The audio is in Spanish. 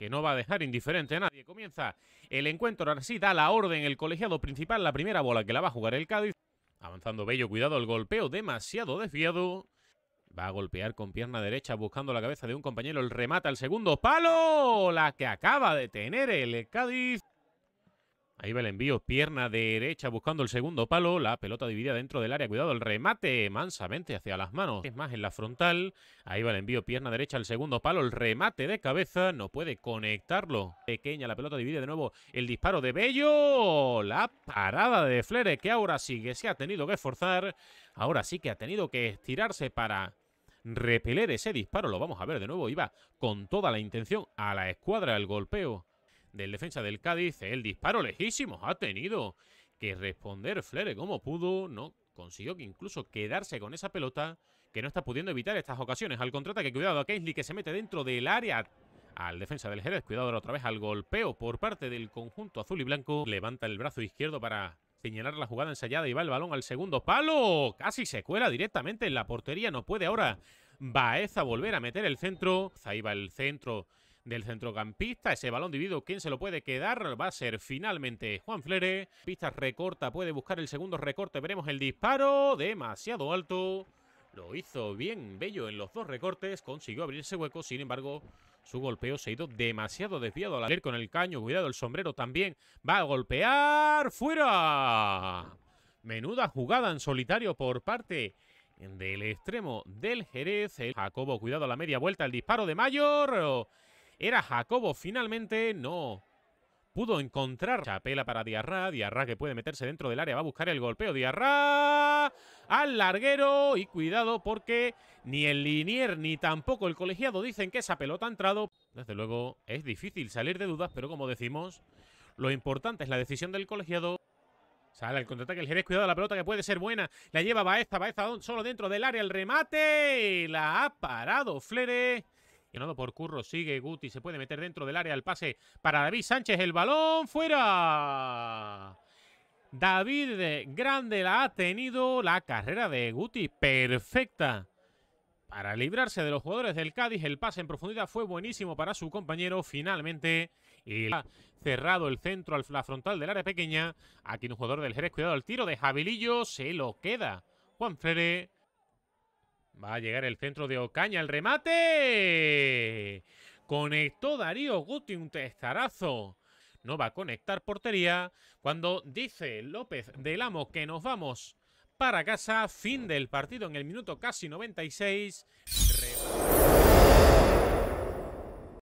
que no va a dejar indiferente a nadie. Comienza el encuentro, ahora sí da la orden el colegiado principal, la primera bola que la va a jugar el Cádiz. Avanzando Bello, cuidado, el golpeo demasiado desviado. Va a golpear con pierna derecha buscando la cabeza de un compañero, el remata al segundo palo, la que acaba de tener el Cádiz. Ahí va el envío, pierna derecha buscando el segundo palo, la pelota dividida dentro del área, cuidado, el remate mansamente hacia las manos, es más en la frontal, ahí va el envío, pierna derecha el segundo palo, el remate de cabeza, no puede conectarlo, pequeña la pelota divide de nuevo, el disparo de Bello, la parada de Flere que ahora sí que se ha tenido que esforzar, ahora sí que ha tenido que estirarse para repeler ese disparo, lo vamos a ver de nuevo, iba con toda la intención a la escuadra el golpeo del defensa del Cádiz. El disparo lejísimo ha tenido que responder Flere como pudo. No consiguió que incluso quedarse con esa pelota que no está pudiendo evitar estas ocasiones. Al que cuidado a que se mete dentro del área al defensa del Jerez. Cuidado otra vez al golpeo por parte del conjunto azul y blanco. Levanta el brazo izquierdo para señalar la jugada ensayada y va el balón al segundo palo. Casi se cuela directamente en la portería. No puede ahora Baeza volver a meter el centro. Ahí va el centro del centrocampista. Ese balón dividido, ¿quién se lo puede quedar? Va a ser finalmente Juan Flere. Pista recorta, puede buscar el segundo recorte. Veremos el disparo, demasiado alto. Lo hizo bien Bello en los dos recortes, consiguió abrirse hueco, sin embargo, su golpeo se ha ido demasiado desviado al aler con el caño. Cuidado, el sombrero también va a golpear. ¡Fuera! Menuda jugada en solitario por parte del extremo del Jerez. El Jacobo, cuidado a la media vuelta, el disparo de Mayor. Era Jacobo, finalmente no pudo encontrar chapela para Diarra, Diarra que puede meterse dentro del área, va a buscar el golpeo, Diarra al larguero y cuidado porque ni el linier ni tampoco el colegiado dicen que esa pelota ha entrado. Desde luego es difícil salir de dudas, pero como decimos, lo importante es la decisión del colegiado. Sale el contraataque, el Jerez, cuidado la pelota que puede ser buena. La lleva Baeza, Baeza solo dentro del área, el remate. La ha parado Flere. Llenado por Curro, sigue Guti, se puede meter dentro del área el pase para David Sánchez, el balón fuera. David Grande la ha tenido la carrera de Guti, perfecta. Para librarse de los jugadores del Cádiz, el pase en profundidad fue buenísimo para su compañero. Finalmente, y ha cerrado el centro al la frontal del área pequeña. Aquí un jugador del Jerez, cuidado el tiro de Javilillo, se lo queda. Juan Freire Va a llegar el centro de Ocaña, el remate. Conectó Darío Guti un testarazo. No va a conectar portería. Cuando dice López del Amo que nos vamos para casa, fin del partido en el minuto casi 96.